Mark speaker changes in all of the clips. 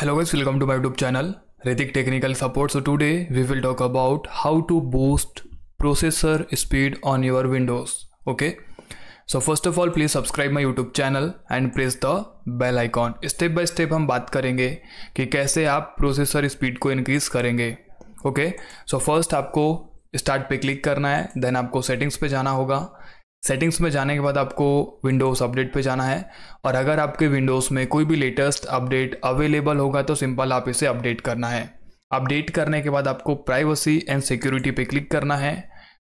Speaker 1: hello guys welcome to my YouTube channel Ritik technical support so today we will talk about how to boost processor speed on your Windows okay so first of all please subscribe my YouTube channel and press the bell icon step by step हम बात करेंगे कि कैसे आप processor speed को increase करेंगे okay so first आपको start पे क्लिक करना है देन आपको सेटिंग्स पे जाना होगा सेटिंग्स में जाने के बाद आपको विंडोज़ अपडेट पे जाना है और अगर आपके विंडोज़ में कोई भी लेटेस्ट अपडेट अवेलेबल होगा तो सिंपल आप इसे अपडेट करना है अपडेट करने के बाद आपको प्राइवेसी एंड सिक्योरिटी पे क्लिक करना है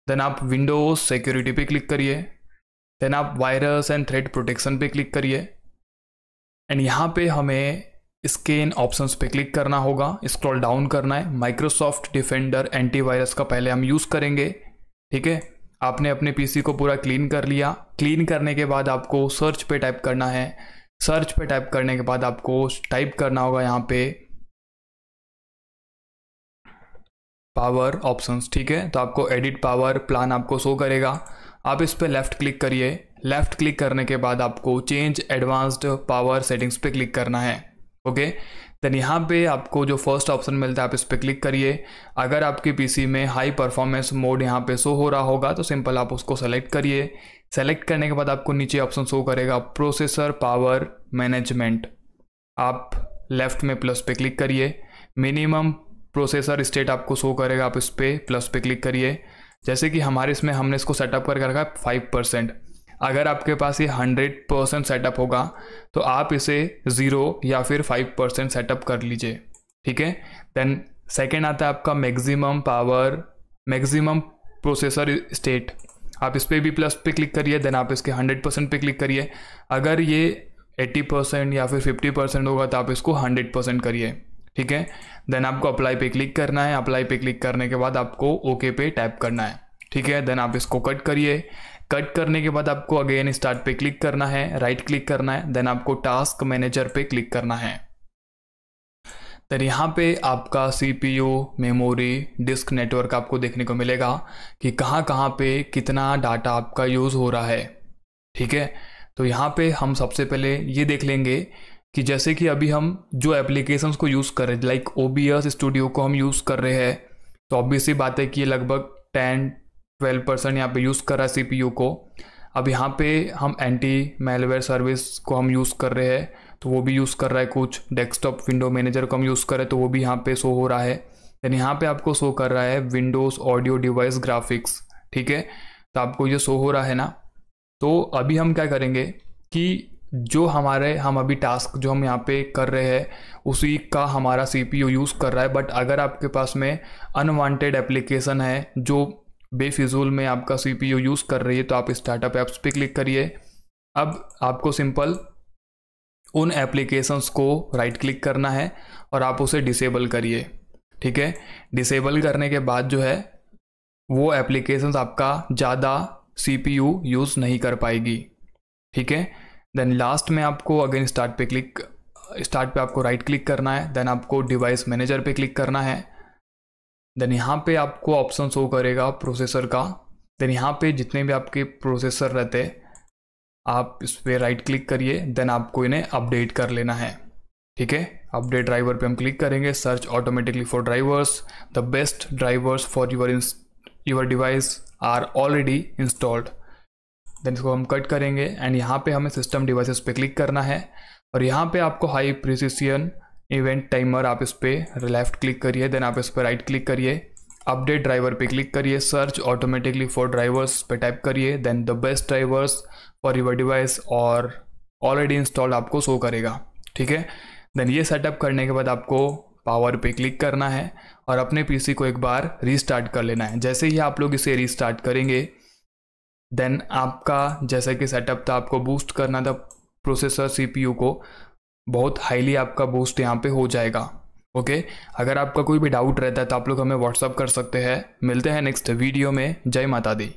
Speaker 1: देन आप विंडोज़ सिक्योरिटी पे क्लिक करिए देन आप वायरस एंड थ्रेड प्रोटेक्शन पे क्लिक करिए एंड यहाँ पे हमें स्कैन ऑप्शंस पे क्लिक करना होगा स्क्रॉल डाउन करना है माइक्रोसॉफ्ट डिफेंडर एंटीवायरस का पहले हम यूज़ करेंगे ठीक है आपने अपने पीसी को पूरा क्लीन कर लिया क्लीन करने के बाद आपको सर्च पे टाइप करना है सर्च पे टाइप करने के बाद आपको टाइप करना होगा यहाँ पे पावर ऑप्शंस ठीक है तो आपको एडिट पावर प्लान आपको शो करेगा आप इस पर लेफ़्ट क्लिक करिए लेफ़्ट क्लिक करने के बाद आपको चेंज एडवांस्ड पावर सेटिंग्स पे क्लिक करना है ओके देन यहाँ पे आपको जो फर्स्ट ऑप्शन मिलता है आप इस पर क्लिक करिए अगर आपके पीसी में हाई परफॉर्मेंस मोड यहाँ पे शो हो रहा होगा तो सिंपल आप उसको सेलेक्ट करिए सेलेक्ट करने के बाद आपको नीचे ऑप्शन शो करेगा प्रोसेसर पावर मैनेजमेंट आप लेफ्ट में प्लस पे क्लिक करिए मिनिमम प्रोसेसर स्टेट आपको शो करेगा आप इस पर प्लस पे क्लिक करिए जैसे कि हमारे इसमें हमने इसको सेटअप करके रखा है फाइव परसेंट अगर आपके पास ये हंड्रेड परसेंट सेटअप होगा तो आप इसे ज़ीरो या फिर फाइव परसेंट सेटअप कर लीजिए ठीक है देन सेकेंड आता है आपका maximum power maximum processor state आप इस पर भी प्लस पे क्लिक करिए देन आप इसके हंड्रेड परसेंट पे क्लिक करिए अगर ये एट्टी परसेंट या फिर फिफ्टी परसेंट होगा तो आप इसको हंड्रेड परसेंट करिए ठीक है देन आपको अप्लाई पे क्लिक करना है अप्लाई पे क्लिक करने के बाद आपको ओके okay पे टैप करना है ठीक है देन आप इसको कट करिए कट करने के बाद आपको अगेन स्टार्ट पे क्लिक करना है राइट क्लिक करना है देन आपको टास्क मैनेजर पे क्लिक करना है देन यहाँ पे आपका सीपीयू मेमोरी डिस्क नेटवर्क आपको देखने को मिलेगा कि कहाँ कहाँ पे कितना डाटा आपका यूज़ हो रहा है ठीक है तो यहाँ पे हम सबसे पहले ये देख लेंगे कि जैसे कि अभी हम जो एप्लीकेशंस को यूज़ कर रहे हैं लाइक ओ स्टूडियो को हम यूज़ कर रहे हैं तो ऑब्वियसली बात है कि ये लगभग टेन ट्वेल्व परसेंट यहाँ पे यूज़ कर रहा है सी को अब यहाँ पे हम एंटी मेलवेयर सर्विस को हम यूज़ कर रहे हैं तो वो भी यूज़ कर रहा है कुछ डेस्कटॉप विंडो मैनेजर को हम यूज़ कर रहे हैं तो वो भी यहाँ पे शो हो रहा है देन यहाँ पे आपको शो कर रहा है विंडोज़ ऑडियो डिवाइस ग्राफिक्स ठीक है तो आपको ये शो हो रहा है ना तो अभी हम क्या करेंगे कि जो हमारे हम अभी टास्क जो हम यहाँ पे कर रहे हैं उसी का हमारा सी यूज़ कर रहा है बट अगर आपके पास में अनवांटेड एप्लीकेशन है जो बेफिजूल में आपका सी पी यूज़ कर रही है तो आप स्टार्टअप ऐप्स पे क्लिक करिए अब आपको सिंपल उन एप्लीकेशंस को राइट क्लिक करना है और आप उसे डिसेबल करिए ठीक है डिसेबल करने के बाद जो है वो एप्लीकेशंस आपका ज़्यादा सी पी यू यूज़ नहीं कर पाएगी ठीक है देन लास्ट में आपको अगेन स्टार्ट पे क्लिक स्टार्ट पे आपको राइट क्लिक करना है देन आपको डिवाइस मैनेजर पे क्लिक करना है देन यहाँ पे आपको ऑप्शन शो करेगा प्रोसेसर का देन यहाँ पे जितने भी आपके प्रोसेसर रहते आप इस पर राइट क्लिक करिए देन आपको इन्हें अपडेट कर लेना है ठीक है अपडेट ड्राइवर पे हम क्लिक करेंगे search automatically for drivers the best drivers for your your device are already installed then इसको हम कट करेंगे एंड यहाँ पे हमें सिस्टम डिवाइसेस पे क्लिक करना है और यहाँ पे आपको हाई प्रिसिशियन इवेंट टाइमर आप इस पर लेफ्ट क्लिक करिए देन आप इस पर राइट क्लिक करिए अपडेट ड्राइवर पे क्लिक करिए सर्च ऑटोमेटिकली फॉर ड्राइवर्स पे टाइप करिए then the best drivers for your device are already installed आपको शो करेगा ठीक है देन ये सेटअप करने के बाद आपको पावर पे क्लिक करना है और अपने पीसी को एक बार रीस्टार्ट कर लेना है जैसे ही आप लोग इसे रीस्टार्ट करेंगे देन आपका जैसा कि सेटअप था आपको बूस्ट करना था प्रोसेसर सीपीयू को बहुत हाईली आपका बूस्ट यहाँ पे हो जाएगा ओके अगर आपका कोई भी डाउट रहता है तो आप लोग हमें व्हाट्सअप कर सकते हैं मिलते हैं नेक्स्ट वीडियो में जय माता दी